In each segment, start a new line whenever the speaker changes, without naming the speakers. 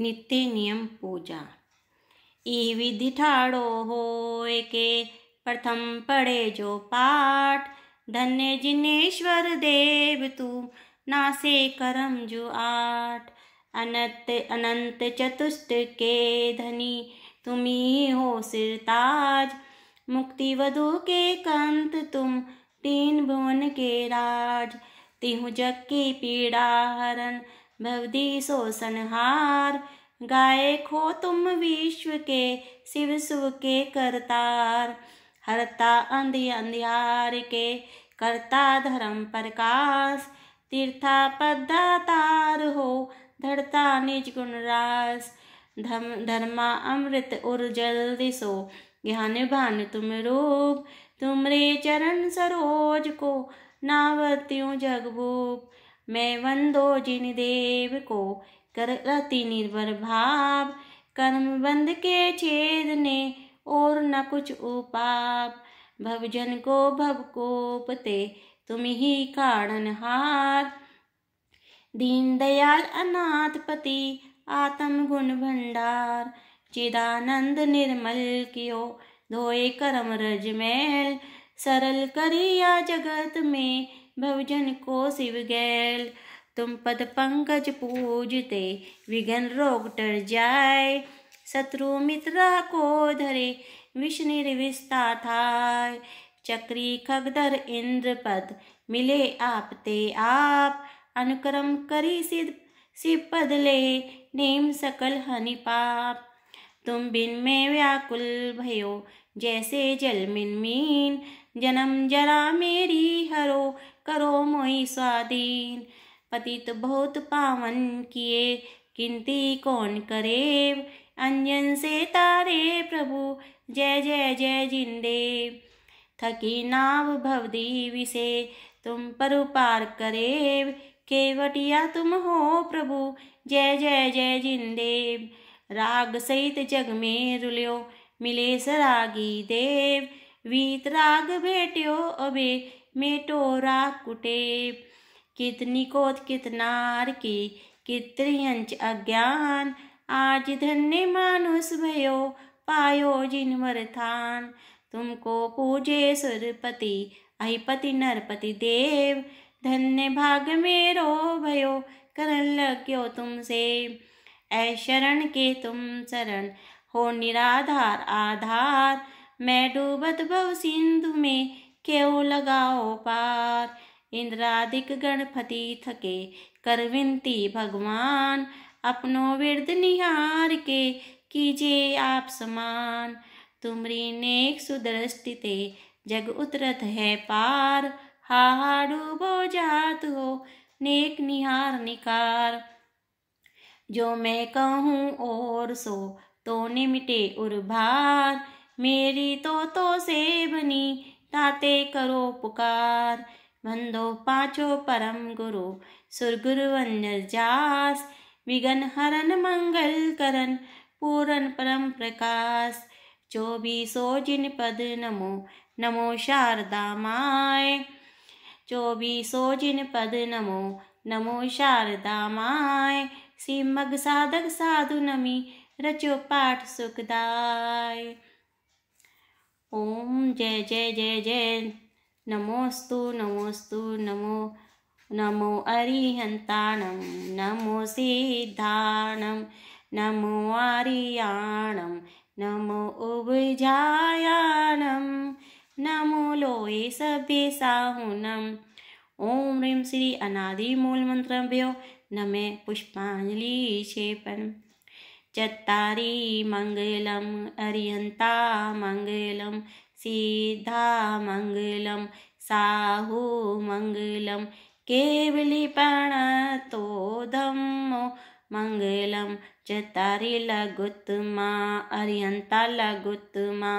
नित्य नियम पूजा विधि ठाड़ो हो के प्रथम पढ़े जो पाठ धन्य जिनेश्वर देव तू नासे करम जो आठ अनंत अनंत चतुष्ट के धनी तुम्ही हो सिरताज मुक्ति वधु के कंत तुम तीन भुवन के राज तिहु जग की पीड़ा हरण भवदी सोसनहार गायक हो तुम विश्व के शिव सुव के करतार हरता अंधी अंधियार के करता धर्म प्रकाश तीर्था पद्धा तार हो धरता निज गुण रास धम धर्मा अमृत उर जल्दी सो ज्ञान भान तुम रूप तुमरे चरण सरोज को नावत्यों जगबूप मैं वंदो जिन देव को कर अति निर्भर भाव कर्म बंद के छेद ने और न कुछ उपाप भवजन को भव को पते तुम ही कारण हार दीन दयाल अनाथ पति आत्म गुण भंडार चिदानंद निर्मल कियो धोए कर्म रज मेल सरल करिया जगत में भवजन को शिव गैल तुम पद पंकज पूजते विघन रोग टर जाए शत्रु मित्र को धरे विष्णु निर्विस्ता था चक्री खगधर पद मिले आपते आप अनुक्रम करी सिद्ध शिव पद ले नेम सकल हनि पाप तुम बिन में व्याकुल भयो जैसे जल मिन मीन जन्म जरा मेरी हरो करो मोई स्वाधीन पतित बहुत पावन किए किंती कौन करे अंजन से तारे प्रभु जय जय जय जिंदे थकी नाव भवदीवी से तुम पर उपार करे केवटिया तुम हो प्रभु जय जय जय जिंदे राग सहित जग में रुलियो मिले सरागी देव वीत राग भेट्यो अबे मेटोरा कुटे कितनी कोत कितनार की अंश अज्ञान आज धन्य मानुस भयो पायो जिन वरथान तुमको पूजे सुरपति अहिपति नरपति देव धन्य भाग मेरो भयो कर लग्यो तुमसे ऐशरण के तुम शरण हो निराधार आधार मैं डूबत भव सिंधु में केव लगाओ पार इंद्रादिक गणपति थके कर विनती भगवान अपनो विरद निहार के कीजे आप समान तुमरी नेक सुदृष्टि ते जग उतरत है पार हा हा डूबो जात हो नेक निहार निकार जो मैं कहूँ और सो तो निमिटे उर्भार मेरी तो तो से बनी ताते करो पुकार बंदो पाचो परम गुरु सुरगुरुवन जास विघन हरन मंगल करन पूरन परम प्रकाश सो जिन पद नमो नमो शारदा माय सो जिन पद नमो नमो शारदा माय सिमग साधक साधु नमी रचो पाठ सुखदाय ओम जय जय जय जय नमोस्तु नमोस्तु नमो नमो अरिहन्ताणं नमो सिद्धाणं नमो आर्याणं नमो उभजायाणं नमो लोये सभ्यसाहुनम् ॐ ह्रीं श्री अनादिमूलमन्त्रभ्यो नमे पुष्पांजलि पुष्पाञ्जलिक्षेपणम् चतारी मंगलम मङ्गलम् मंगलम मङ्गलं सिद्धा मङ्गलं मंगलम मङ्गलं केवलिपणतोधम्मो मङ्गलं चत्तारि लघुत्मा अर्यन्ता लघुत्मा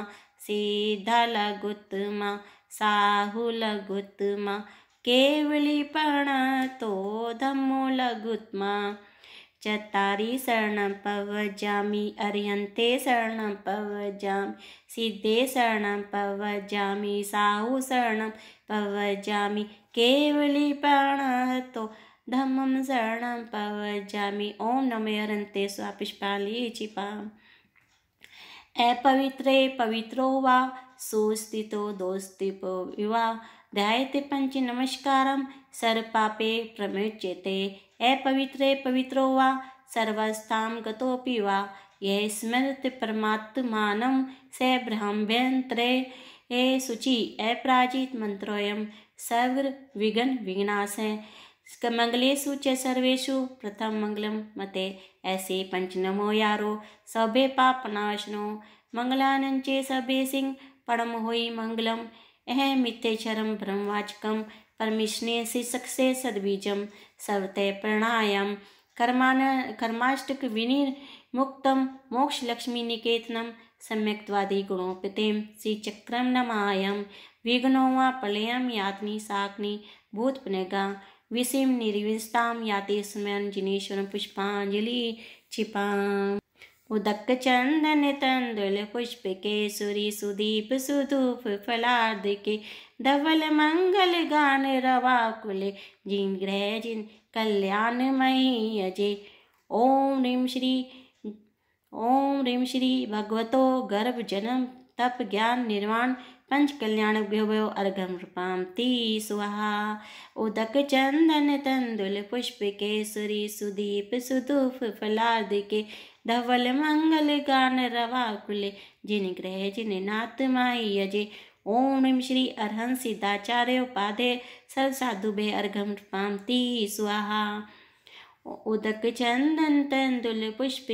सिद्धा लघुत्मा साहु लघुत्मा केवलिपणतोधम्मो लघुत्मा चतारी शरण पव जामी अरियंते शरण पव जाम सीधे शरण पव जामी साहु शरण पव जामी केवली प्राण तो प्राणहतो शरण पव जामी ओम नमे हरन्ते स्वापिष्पाली चिपाम् अपवित्रे पवित्रो वा सुस्थितो दोस्तिपो विवा ध्यायते पंच नमस्कारम सर्वपापे प्रमुच्यते अपवित्रे पवित्रो वा सर्वस्था गि वा यः स्मृति परमात्मानं स ब्रह्मभ्यन्तरे शुचि अपराजित मन्त्रोऽयं सर्वविघ्नविघ्नाश मंगलेशु च सर्वेशु प्रथम मंगलम मते ऐसे नमो यारो सभे पापनाशनो मंगलानंचे सभे सिंह परम होई मंगलम चरम ब्रह्मवाचकम परमिश्ने सक्से सद्बीजम सर्वतः प्रणायाम कर्मान कर्माष्टक विनिर्मुक्तम मोक्ष लक्ष्मी निकेतनम सम्यक्वादी गुणोपितेम श्रीचक्रम नमायम विघ्नोवा वा प्रलयम यातनी साकनी भूतपनेगा विषिम निर्विस्ताम याते स्मयन जिनेश्वर पुष्पांजलि छिपा उदक चंदन तंदुल पुष्प केसुरी सुदीप सुधूप फलाद के धवल मंगल गान रवा कुल जिन ग्रह जिन कल्याण मई अजय ओम रिम श्री ओम रिम श्री भगवतो गर्भ जन्म तप ज्ञान निर्वाण पंच कल्याण भ्यो अर्घम ती स्वाहा उदक चंदन तंदुल पुष्प केसरी सुदीप सुदूफ फलाद के धवल मंगल गान रवा कुले जिन ग्रह जिन नाथ माई अजे ओम श्री अरहन पाधे उपाधे साधु भे अर्घम ती स्वाहा उदक चंदन तंदुल पुष्प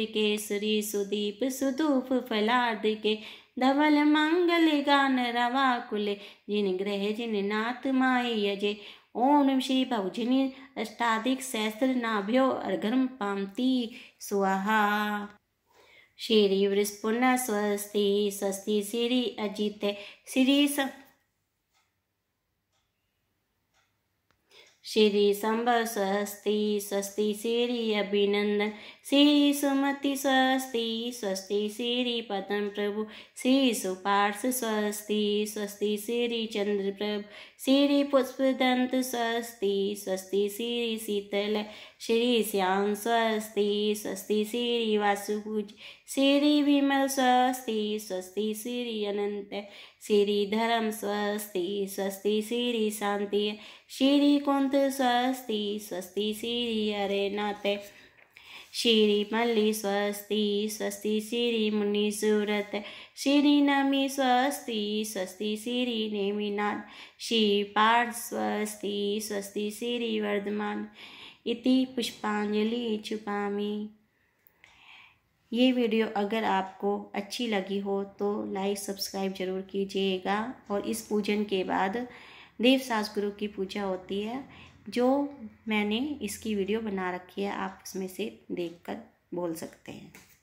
श्री सुदीप सुधूप फलाद के धवल मंगल गान रवा कुले जिन ग्रह जिन नाथ माई अजय ओम श्री भवजिनी अष्टाधिक सहस्त्र नाभ्यो अर्घम पामती स्वाहा श्री वृस्पुन स्वस्ति स्वस्ति श्री अजित श्री स श्री संभव स्वस्ति स्वस्ति श्री अभिनंदन श्री सुमति स्वस्ति स्वस्ति श्री पतन प्रभु श्री सुपार्श स्वस्ति स्वस्ति श्री चंद्र प्रभु श्री पुष्पदंत स्वस्ति स्वस्ति श्री शीतल श्री श्याम स्वस्ति स्वस्ति श्री वासुपूज श्री विमल स्वस्ति स्वस्ति श्री अनंत श्री धर्म स्वस्ति स्वस्ति श्री शांति श्री कुंत स्वस्ति स्वस्ति श्री हरे नाथ श्री मल्ली स्वस्ति स्वस्ति श्री मुनि सूरत श्री नमी स्वस्ति स्वस्ति श्री नेमिनाथ श्री पार्थ स्वस्ति स्वस्ति श्री वर्धमान इति पुष्पांजलि छुपामी ये वीडियो अगर आपको अच्छी लगी हो तो लाइक सब्सक्राइब ज़रूर कीजिएगा और इस पूजन के बाद देव सास गुरु की पूजा होती है जो मैंने इसकी वीडियो बना रखी है आप उसमें से देखकर बोल सकते हैं